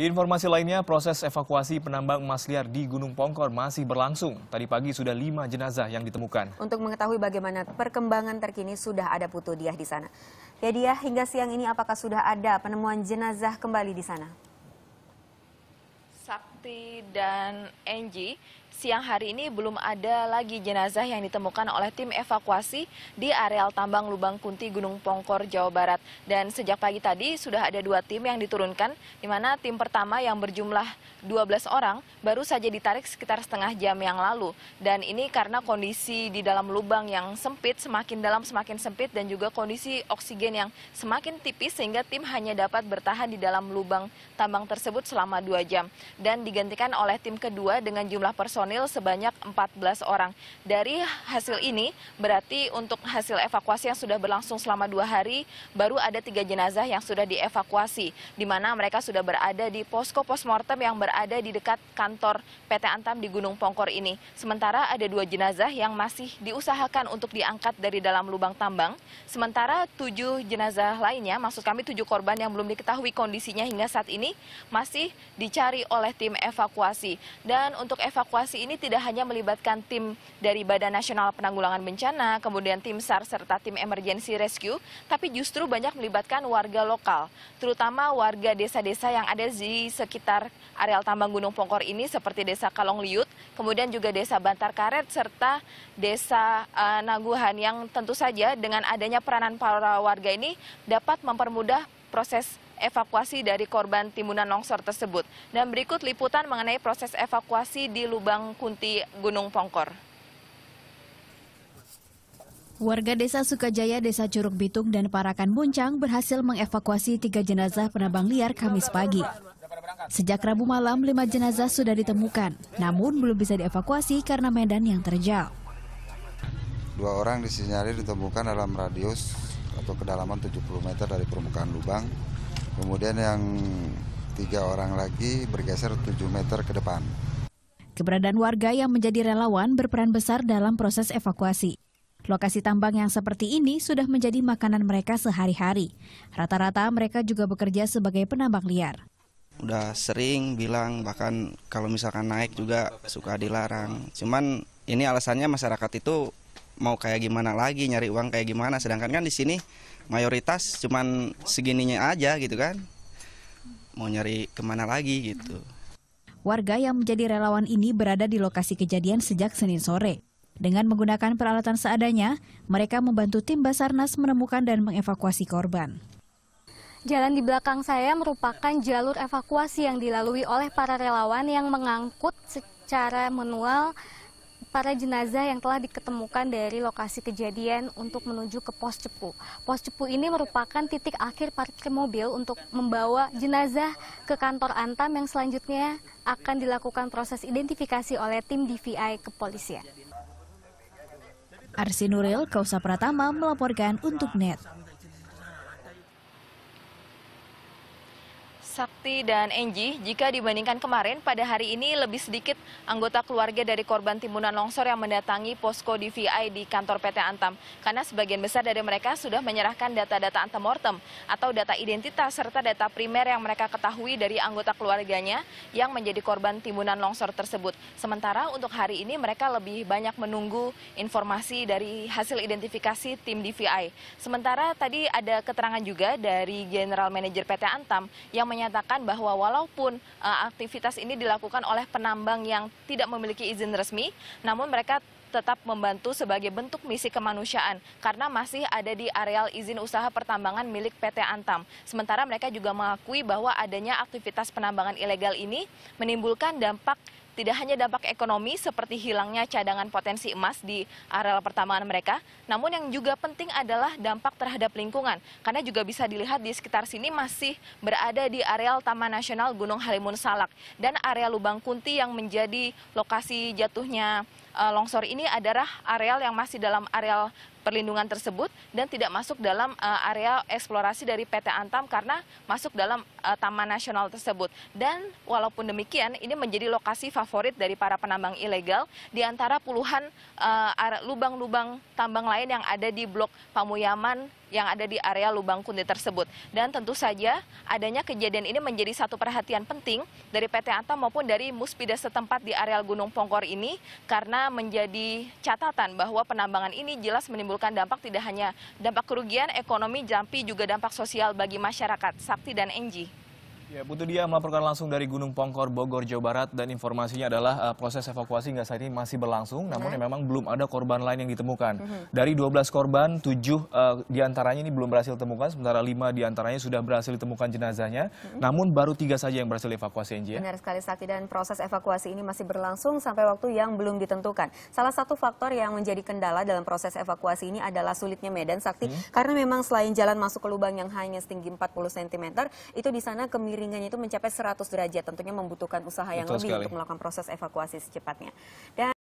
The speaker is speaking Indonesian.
Di informasi lainnya, proses evakuasi penambang emas liar di Gunung Pongkor masih berlangsung. Tadi pagi sudah lima jenazah yang ditemukan. Untuk mengetahui bagaimana perkembangan terkini, sudah ada Putu Diah di sana. Ya Diah, hingga siang ini apakah sudah ada penemuan jenazah kembali di sana? Sakti dan Angie, siang hari ini belum ada lagi jenazah yang ditemukan oleh tim evakuasi di areal tambang Lubang Kunti Gunung Pongkor, Jawa Barat. Dan sejak pagi tadi sudah ada dua tim yang diturunkan, di mana tim pertama yang berjumlah 12 orang baru saja ditarik sekitar setengah jam yang lalu. Dan ini karena kondisi di dalam lubang yang sempit, semakin dalam semakin sempit, dan juga kondisi oksigen yang semakin tipis sehingga tim hanya dapat bertahan di dalam lubang tambang tersebut selama dua jam. Dan digantikan oleh tim kedua dengan jumlah personil personil sebanyak 14 orang. Dari hasil ini, berarti untuk hasil evakuasi yang sudah berlangsung selama dua hari, baru ada tiga jenazah yang sudah dievakuasi, di mana mereka sudah berada di posko postmortem yang berada di dekat kantor PT Antam di Gunung Pongkor ini. Sementara ada dua jenazah yang masih diusahakan untuk diangkat dari dalam lubang tambang, sementara tujuh jenazah lainnya, maksud kami tujuh korban yang belum diketahui kondisinya hingga saat ini, masih dicari oleh tim evakuasi. Dan untuk evakuasi ini tidak hanya melibatkan tim dari Badan Nasional Penanggulangan Bencana, kemudian tim SAR serta tim emergency rescue, tapi justru banyak melibatkan warga lokal, terutama warga desa-desa yang ada di sekitar areal tambang Gunung Pongkor ini seperti Desa Kalong Liut, kemudian juga Desa Bantar Karet serta Desa uh, eh, Naguhan yang tentu saja dengan adanya peranan para warga ini dapat mempermudah proses evakuasi dari korban timbunan longsor tersebut. Dan berikut liputan mengenai proses evakuasi di Lubang Kunti Gunung Pongkor. Warga desa Sukajaya, desa Curug Bitung, dan Parakan Buncang berhasil mengevakuasi tiga jenazah penambang liar Kamis pagi. Sejak Rabu malam, lima jenazah sudah ditemukan, namun belum bisa dievakuasi karena medan yang terjal. Dua orang disinyalir ditemukan dalam radius atau kedalaman 70 meter dari permukaan lubang. Kemudian yang tiga orang lagi bergeser tujuh meter ke depan. Keberadaan warga yang menjadi relawan berperan besar dalam proses evakuasi. Lokasi tambang yang seperti ini sudah menjadi makanan mereka sehari-hari. Rata-rata mereka juga bekerja sebagai penambang liar. Udah sering bilang bahkan kalau misalkan naik juga suka dilarang. Cuman ini alasannya masyarakat itu mau kayak gimana lagi nyari uang kayak gimana sedangkan kan di sini mayoritas cuman segininya aja gitu kan mau nyari kemana lagi gitu warga yang menjadi relawan ini berada di lokasi kejadian sejak Senin sore dengan menggunakan peralatan seadanya mereka membantu tim Basarnas menemukan dan mengevakuasi korban Jalan di belakang saya merupakan jalur evakuasi yang dilalui oleh para relawan yang mengangkut secara manual para jenazah yang telah diketemukan dari lokasi kejadian untuk menuju ke pos cepu. Pos cepu ini merupakan titik akhir parkir mobil untuk membawa jenazah ke kantor Antam yang selanjutnya akan dilakukan proses identifikasi oleh tim DVI kepolisian. Arsi Nuril, Kausa Pratama melaporkan untuk NET. Sakti dan Enji, jika dibandingkan kemarin, pada hari ini lebih sedikit anggota keluarga dari korban timbunan longsor yang mendatangi posko DVI di kantor PT Antam. Karena sebagian besar dari mereka sudah menyerahkan data-data antemortem atau data identitas serta data primer yang mereka ketahui dari anggota keluarganya yang menjadi korban timbunan longsor tersebut. Sementara untuk hari ini mereka lebih banyak menunggu informasi dari hasil identifikasi tim DVI. Sementara tadi ada keterangan juga dari General Manager PT Antam yang menyatakan menyatakan bahwa walaupun uh, aktivitas ini dilakukan oleh penambang yang tidak memiliki izin resmi, namun mereka tetap membantu sebagai bentuk misi kemanusiaan karena masih ada di areal izin usaha pertambangan milik PT Antam. Sementara mereka juga mengakui bahwa adanya aktivitas penambangan ilegal ini menimbulkan dampak tidak hanya dampak ekonomi seperti hilangnya cadangan potensi emas di areal pertambangan mereka, namun yang juga penting adalah dampak terhadap lingkungan. Karena juga bisa dilihat di sekitar sini masih berada di areal Taman Nasional Gunung Halimun Salak. Dan area Lubang Kunti yang menjadi lokasi jatuhnya eh, longsor ini adalah areal yang masih dalam areal perlindungan tersebut dan tidak masuk dalam uh, area eksplorasi dari PT Antam karena masuk dalam uh, Taman Nasional tersebut. Dan walaupun demikian, ini menjadi lokasi favorit dari para penambang ilegal di antara puluhan eh, lubang-lubang uh, -lubang tambang lain yang ada di Blok Pamuyaman, yang ada di area lubang kundi tersebut. Dan tentu saja adanya kejadian ini menjadi satu perhatian penting dari PT Antam maupun dari Muspida setempat di areal Gunung Pongkor ini karena menjadi catatan bahwa penambangan ini jelas menimbulkan dampak tidak hanya dampak kerugian ekonomi, jampi juga dampak sosial bagi masyarakat. Sakti dan Enji. Ya, putu Dia melaporkan langsung dari Gunung Pongkor, Bogor, Jawa Barat. Dan informasinya adalah uh, proses evakuasi hingga saat ini masih berlangsung, namun ya. Ya memang belum ada korban lain yang ditemukan. Uh mhm. -huh. Dari 12 korban, 7 uh, eh, diantaranya ini belum berhasil ditemukan, sementara 5 diantaranya sudah berhasil ditemukan jenazahnya. Uh Namun baru 3 saja yang berhasil evakuasi, Enji. Ya? Benar sekali, Sakti. Dan proses evakuasi ini masih berlangsung sampai waktu yang belum ditentukan. Salah satu faktor yang menjadi kendala dalam proses evakuasi ini adalah sulitnya medan, Sakti. Hmm. Karena memang selain jalan masuk ke lubang yang hanya setinggi 40 cm, itu di sana kemiri kemiringannya itu mencapai 100 derajat tentunya membutuhkan usaha yang Betul lebih sekali. untuk melakukan proses evakuasi secepatnya. Dan